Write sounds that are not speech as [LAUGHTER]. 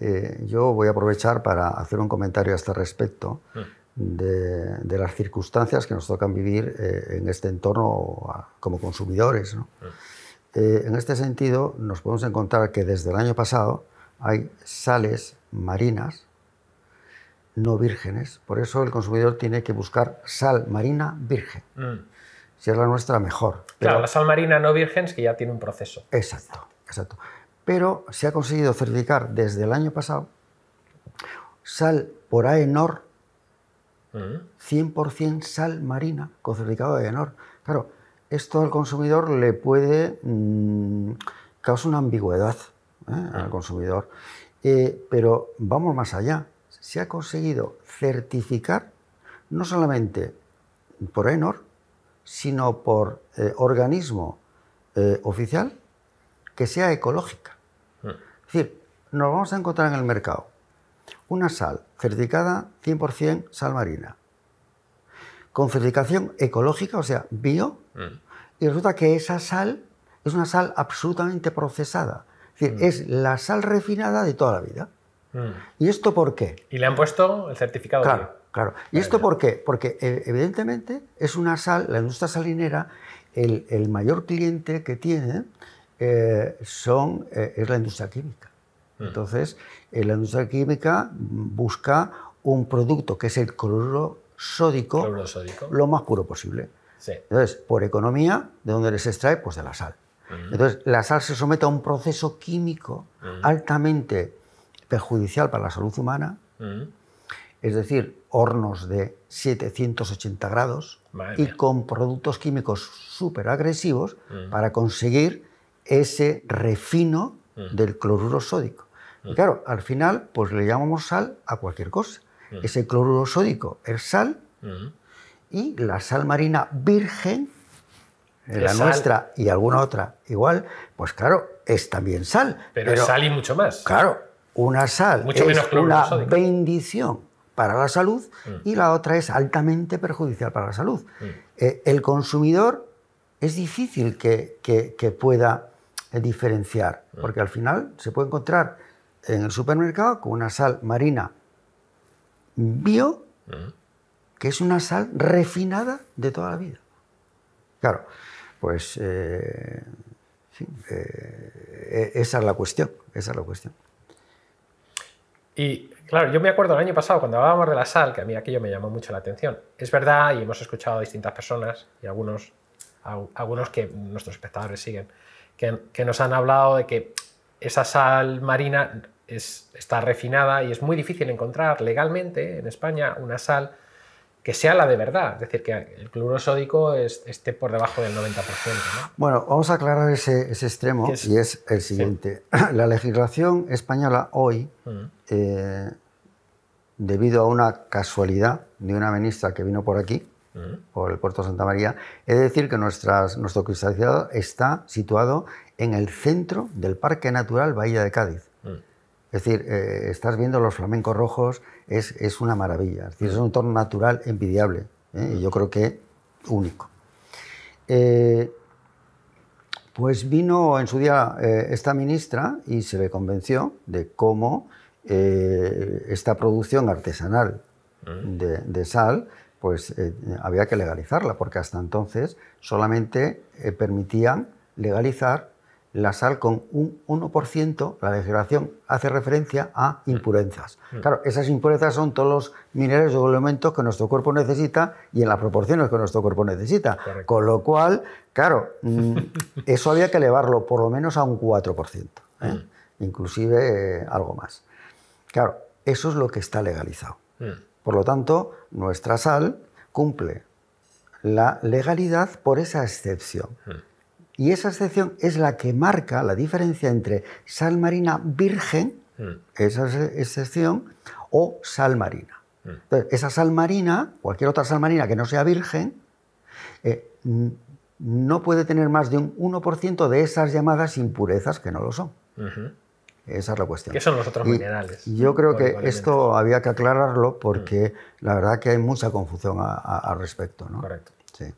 Eh, yo voy a aprovechar para hacer un comentario a este respecto hmm. de, las circunstancias que nos tocan vivir eh, en este entorno como consumidores. Hmm. Eh, en este sentido, nos podemos encontrar que desde el año pasado hay sales marinas no vírgenes. Por eso el consumidor tiene que buscar sal marina virgen. Hmm. Si es la nuestra, mejor. Claro, la sal marina no virgen es que ya tiene un proceso. Exacto, exacto pero se ha conseguido certificar desde el año pasado sal por AENOR, e mm. 100% sal marina con certificado de AENOR. Claro, esto al consumidor le puede mm, causar una ambigüedad ¿eh? mm. al consumidor. Eh, pero vamos más allá. Se ha conseguido certificar no solamente por AENOR, sino por eh, organismo oficial que sea ecológica. Mm. Es decir, nos vamos a encontrar en el mercado una sal certificada 100% sal marina, con certificación ecológica, o sea, bio, mm. y resulta que esa sal es una sal absolutamente procesada. Es decir, mm. es la sal refinada de toda la vida. ¿Y esto por qué? Y le han puesto el certificado. Claro, claro. ¿Y esto por qué? Porque eh, evidentemente es una sal, la industria salinera, el mayor cliente que tiene eh, son, eh, es la industria química. Mm. Entonces, eh, la industria química busca un producto que es el cloruro sódico, lo más puro posible. Entonces, por economía, ¿de dónde les extrae? Pues de la sal. Mm. Entonces, la sal se somete a un proceso químico mm. altamente perjudicial para la salud humana, es decir, hornos de 780 grados y con productos químicos súper agresivos para conseguir ese refino mm. del cloruro sódico. Mm. claro, al final, pues le llamamos sal a cualquier cosa. Mm. Ese cloruro sódico es sal y la sal marina virgen, la nuestra y alguna otra igual, pues claro, es también sal. Pero, es sal y mucho más. Claro, una sal es una bendición para la salud y la otra es altamente perjudicial para la salud. Eh, el consumidor es difícil que pueda diferenciar, mm. porque al final se puede encontrar en el supermercado con una sal marina bio, mm. que es una sal refinada de toda la vida. Claro, pues eh, eh, e, esa es la cuestión, esa es la cuestión. Y claro, yo me acuerdo el año pasado cuando hablábamos de la sal, que a mí aquello me llamó mucho la atención. Es verdad, y hemos escuchado a distintas personas y algunos algunos que nuestros espectadores siguen, que, nos han hablado de que esa sal marina está refinada y es muy difícil encontrar legalmente en España una sal que sea la de verdad, es decir, que el clorosódico sódico esté por debajo del 90%. Bueno, vamos a aclarar ese, extremo y es el siguiente. [CLEARS THROAT] La legislación española hoy, mm. eh, debido a una casualidad de una ministra que vino por aquí, por el puerto Santa María. Es decir que nuestro cristalizado está situado en el centro del Parque Natural Bahía de Cádiz. Mm. Es decir, eh, estás viendo los flamencos rojos, es, una maravilla. Es un entorno natural envidiable ¿eh? y yo creo que único. Eh, pues vino en su día esta ministra y se le convenció de cómo esta producción artesanal mm. de, sal pues eh, había que legalizarla, porque hasta entonces solamente eh, permitían legalizar la sal con un 1%, la legislación hace referencia a mm. impurezas. Mm. Claro, esas impurezas son todos los minerales o elementos que nuestro cuerpo necesita y en las proporciones que nuestro cuerpo necesita. Con lo cual, claro, mm, [LAUGHS] eso había que elevarlo por lo menos a un 4%, ¿eh? inclusive algo más. Claro, eso es lo que está legalizado. Por lo tanto, nuestra sal cumple la legalidad por esa excepción. Hmm. Y esa excepción es la que marca la diferencia entre sal marina virgen, hmm. esa excepción, o sal marina. Hmm. Entonces, esa sal marina, cualquier otra sal marina que no sea virgen, eh, no puede tener más de un 1% de esas llamadas impurezas que no lo son. Esa es la cuestión. ¿Qué son los otros minerales? Yo creo que esto había que aclararlo porque mm. la verdad que hay mucha confusión al respecto. ¿no? Correcto. Sí.